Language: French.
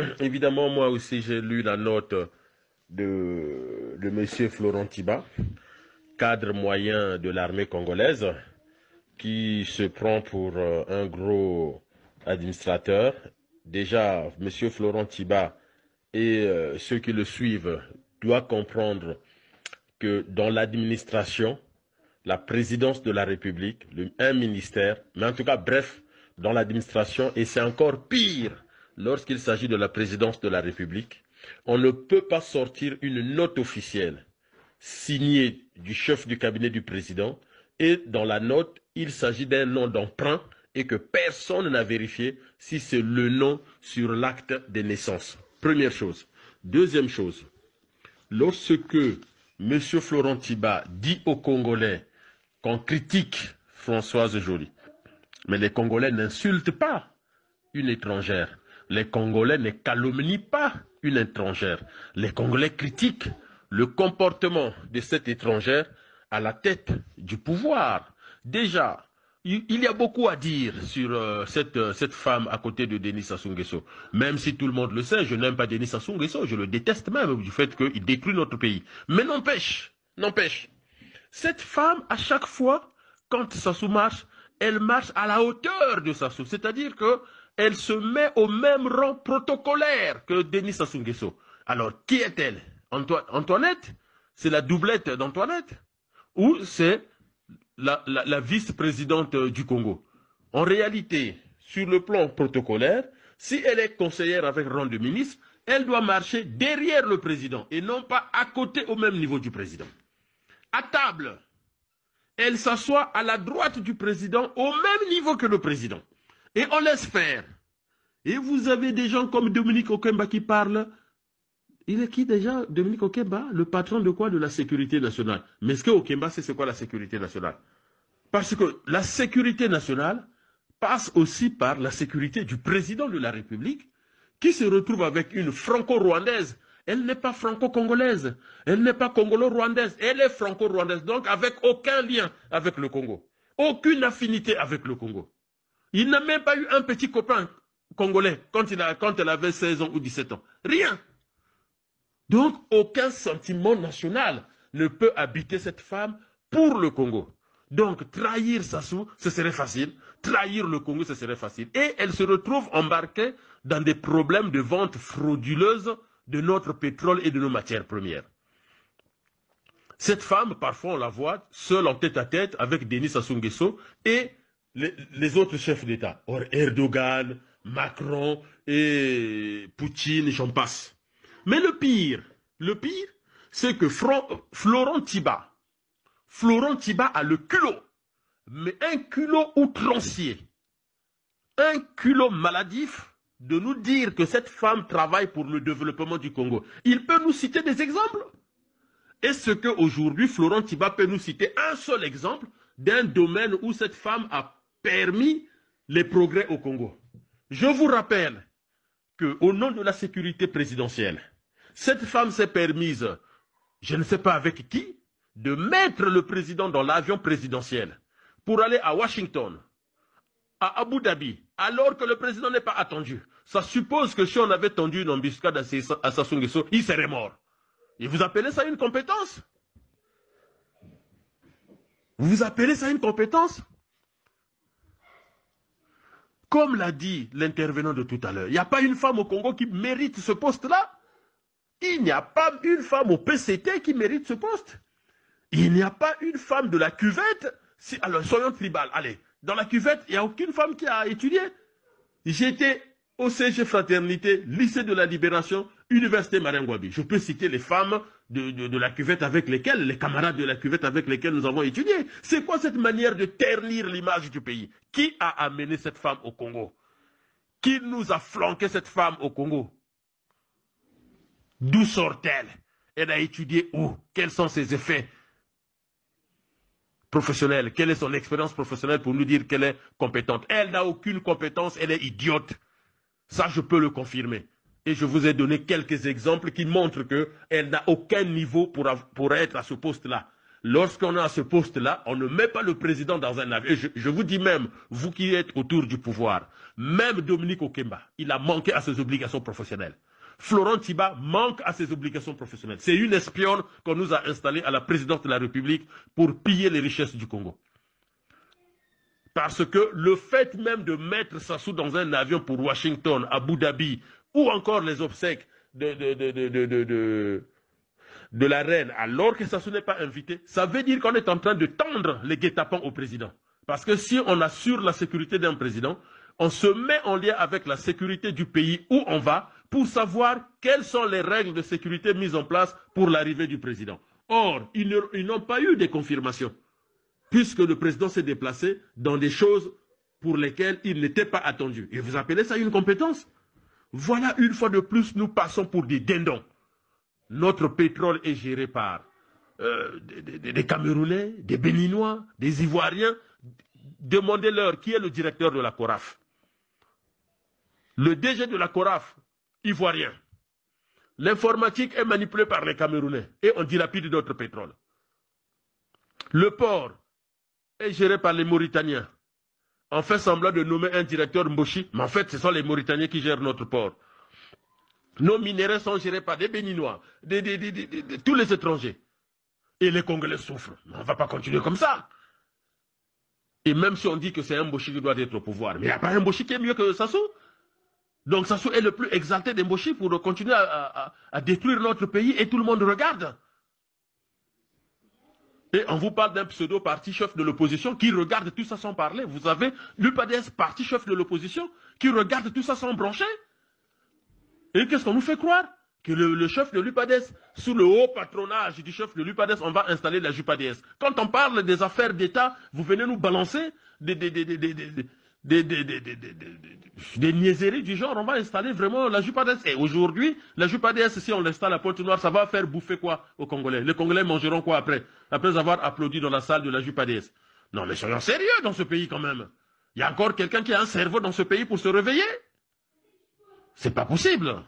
évidemment, moi aussi, j'ai lu la note de, de M. Florent Tiba, cadre moyen de l'armée congolaise, qui se prend pour euh, un gros administrateur. Déjà, M. Florent Tiba et euh, ceux qui le suivent doivent comprendre que dans l'administration, la présidence de la République, un ministère, mais en tout cas, bref, dans l'administration, et c'est encore pire lorsqu'il s'agit de la présidence de la République, on ne peut pas sortir une note officielle signée du chef du cabinet du président et dans la note, il s'agit d'un nom d'emprunt et que personne n'a vérifié si c'est le nom sur l'acte de naissance. Première chose. Deuxième chose, lorsque M. Florent Thiba dit aux Congolais qu'on critique Françoise Joly, mais les Congolais n'insultent pas une étrangère. Les Congolais ne calomnient pas une étrangère. Les Congolais critiquent le comportement de cette étrangère à la tête du pouvoir. Déjà, il y a beaucoup à dire sur euh, cette, euh, cette, femme à côté de Denis Sassou Nguesso. Même si tout le monde le sait, je n'aime pas Denis Sassou Nguesso, je le déteste même du fait qu'il détruit notre pays. Mais n'empêche, n'empêche, cette femme, à chaque fois, quand Sassou marche, elle marche à la hauteur de Sassou. C'est-à-dire que elle se met au même rang protocolaire que Denis Sassou Nguesso. Alors, qui est-elle Antoinette C'est la doublette d'Antoinette Ou c'est la, la vice-présidente euh, du Congo En réalité, sur le plan protocolaire, si elle est conseillère avec rang de ministre, elle doit marcher derrière le président et non pas à côté au même niveau du président. À table, elle s'assoit à la droite du président au même niveau que le président. Et on laisse faire. Et vous avez des gens comme Dominique Okemba qui parle. Il est qui déjà, Dominique Okemba Le patron de quoi De la sécurité nationale. Mais ce que Okemba c'est c'est quoi la sécurité nationale Parce que la sécurité nationale passe aussi par la sécurité du président de la République qui se retrouve avec une franco-rwandaise. Elle n'est pas franco-congolaise. Elle n'est pas congolo-rwandaise. Elle est franco-rwandaise. Donc avec aucun lien avec le Congo. Aucune affinité avec le Congo. Il n'a même pas eu un petit copain congolais quand, il quand elle avait 16 ans ou 17 ans. Rien. Donc, aucun sentiment national ne peut habiter cette femme pour le Congo. Donc, trahir Sassou, ce serait facile. Trahir le Congo, ce serait facile. Et elle se retrouve embarquée dans des problèmes de vente frauduleuse de notre pétrole et de nos matières premières. Cette femme, parfois, on la voit seule en tête à tête avec Denis Sassou Nguesso et les, autres chefs d'État, or Erdogan, Macron et Poutine, j'en passe. Mais le pire, le pire, c'est que Florent Tiba, Florent Tiba a le culot, mais un culot outrancier, un culot maladif de nous dire que cette femme travaille pour le développement du Congo. Il peut nous citer des exemples Est-ce qu'aujourd'hui, Florent Tiba peut nous citer un seul exemple d'un domaine où cette femme a permis les progrès au Congo. Je vous rappelle qu'au nom de la sécurité présidentielle, cette femme s'est permise, je ne sais pas avec qui, de mettre le président dans l'avion présidentiel pour aller à Washington, à Abu Dhabi, alors que le président n'est pas attendu. Ça suppose que si on avait tendu une embuscade à Sassou Nguesso, il serait mort. Et vous appelez ça une compétence Vous appelez ça une compétence comme l'a dit l'intervenant de tout à l'heure, il n'y a pas une femme au Congo qui mérite ce poste-là. Il n'y a pas une femme au PCT qui mérite ce poste. Il n'y a pas une femme de la cuvette. alors, soyons tribal, allez. Dans la cuvette, il n'y a aucune femme qui a étudié. J'étais au CG Fraternité, lycée de la Libération, Université Marien-Gouabi, Je peux citer les femmes de, la cuvette avec lesquels, les camarades de la cuvette avec lesquels nous avons étudié. C'est quoi cette manière de ternir l'image du pays Qui a amené cette femme au Congo Qui nous a flanqué cette femme au Congo D'où sort-elle Elle a étudié où Quels sont ses effets professionnels Quelle est son expérience professionnelle pour nous dire qu'elle est compétente Elle n'a aucune compétence, elle est idiote. Ça, je peux le confirmer. Et je vous ai donné quelques exemples qui montrent qu'elle n'a aucun niveau pour, être à ce poste-là. Lorsqu'on est à ce poste-là, on ne met pas le président dans un avion. Je, je, vous dis même, vous qui êtes autour du pouvoir, même Dominique Okemba, il a manqué à ses obligations professionnelles. Florent Tiba manque à ses obligations professionnelles. C'est une espionne qu'on nous a installée à la présidente de la République pour piller les richesses du Congo. Parce que le fait même de mettre Sassou dans un avion pour Washington, Abu Dhabi, ou encore les obsèques de, de, la reine, alors que ça se n'est pas invité, ça veut dire qu'on est en train de tendre les guet-apens au président. Parce que si on assure la sécurité d'un président, on se met en lien avec la sécurité du pays où on va pour savoir quelles sont les règles de sécurité mises en place pour l'arrivée du président. Or, ils n'ont pas eu de confirmation, puisque le président s'est déplacé dans des choses pour lesquelles il n'était pas attendu. Et vous appelez ça une compétence voilà une fois de plus, nous passons pour des dindons. Notre pétrole est géré par euh, des, Camerounais, des Béninois, des Ivoiriens. Demandez-leur qui est le directeur de la CORAF. Le DG de la CORAF, ivoirien. L'informatique est manipulée par les Camerounais et on dilapide notre pétrole. Le port est géré par les Mauritaniens on fait semblant de nommer un directeur Mboshi, mais en fait, ce sont les Mauritaniens qui gèrent notre port. Nos minéraux sont gérés par des Béninois, des, tous les étrangers. Et les Congolais souffrent. on ne va pas continuer comme ça. Et même si on dit que c'est un Mboshi qui doit être au pouvoir, mais il n'y a pas un Mboshi qui est mieux que Sassou. Donc Sassou est le plus exalté des Mboshi pour continuer à détruire notre pays et tout le monde regarde. Et on vous parle d'un pseudo-parti chef de l'opposition qui regarde tout ça sans parler. Vous avez l'UPADES, parti chef de l'opposition, qui regarde tout ça sans brancher. Et qu'est-ce qu'on nous fait croire Que le, chef de l'UPADES, sous le haut patronage du chef de l'UPADES, on va installer la JUPADES. Quand on parle des affaires d'État, vous venez nous balancer des des, des, des, niaiseries du genre, on va installer vraiment la Jupadès. Et aujourd'hui, la jupadesse si on l'installe à Porte Noire, ça va faire bouffer quoi aux Congolais Les Congolais mangeront quoi après Après avoir applaudi dans la salle de la Jupadès. Non, mais soyons sérieux dans ce pays quand même. Il y a encore quelqu'un qui a un cerveau dans ce pays pour se réveiller. C'est pas possible.